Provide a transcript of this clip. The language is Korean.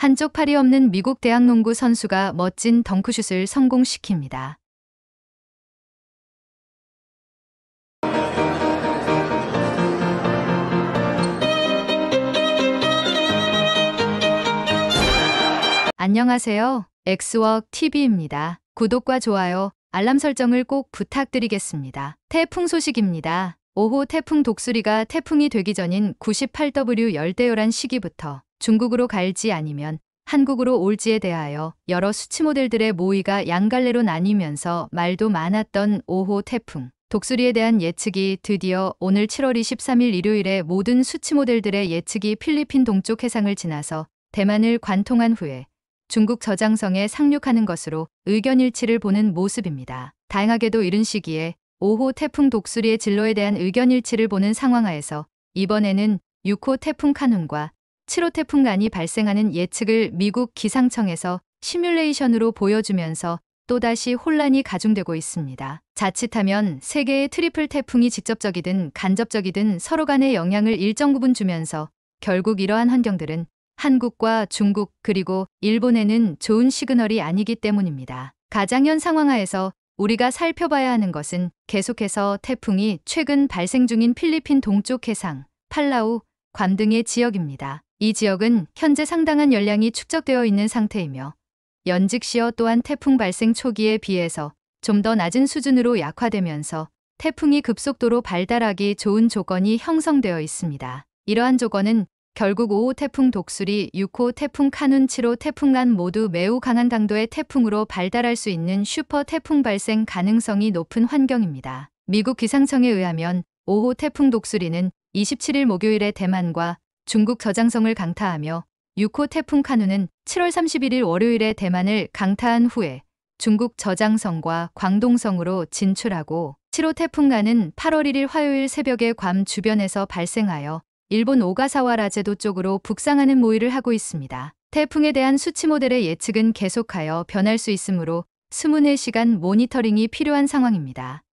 한쪽 팔이 없는 미국 대학 농구 선수가 멋진 덩크슛을 성공시킵니다. 안녕하세요. 엑스웍 TV입니다. 구독과 좋아요, 알람 설정을 꼭 부탁드리겠습니다. 태풍 소식입니다. 5호 태풍 독수리가 태풍이 되기 전인 98W 열대요란 시기부터 중국으로 갈지 아니면 한국으로 올지에 대하여 여러 수치 모델들의 모의가 양갈래로 나뉘면서 말도 많았던 5호 태풍. 독수리에 대한 예측이 드디어 오늘 7월 23일 일요일에 모든 수치 모델들의 예측이 필리핀 동쪽 해상을 지나서 대만을 관통한 후에 중국 저장성에 상륙하는 것으로 의견 일치를 보는 모습입니다. 다행하게도 이른 시기에 5호 태풍 독수리의 진로에 대한 의견 일치를 보는 상황하에서 이번에는 6호 태풍 카눈과 7호 태풍간이 발생하는 예측을 미국 기상청에서 시뮬레이션으로 보여주면서 또다시 혼란이 가중되고 있습니다. 자칫하면 세계의 트리플 태풍이 직접적이든 간접적이든 서로 간의 영향을 일정 부분 주면서 결국 이러한 환경들은 한국과 중국 그리고 일본에는 좋은 시그널이 아니기 때문입니다. 가장현 상황하에서 우리가 살펴봐야 하는 것은 계속해서 태풍이 최근 발생 중인 필리핀 동쪽 해상, 팔라우, 괌 등의 지역입니다. 이 지역은 현재 상당한 열량이 축적되어 있는 상태이며 연직시어 또한 태풍 발생 초기에 비해서 좀 더 낮은 수준으로 약화되면서 태풍이 급속도로 발달하기 좋은 조건이 형성되어 있습니다. 이러한 조건은 결국 5호 태풍 독수리, 6호 태풍 카눈, 7호 태풍간 모두 매우 강한 강도의 태풍으로 발달할 수 있는 슈퍼 태풍 발생 가능성이 높은 환경입니다. 미국 기상청에 의하면 5호 태풍 독수리는 27일 목요일에 대만과 중국 저장성을 강타하며 6호 태풍 카누는 7월 31일 월요일에 대만을 강타한 후에 중국 저장성과 광동성으로 진출하고 7호 태풍가는 8월 1일 화요일 새벽에 괌 주변에서 발생하여 일본 오가사와 라제도 쪽으로 북상하는 모의를 하고 있습니다. 태풍에 대한 수치 모델의 예측은 계속하여 변할 수 있으므로 24시간 모니터링이 필요한 상황입니다.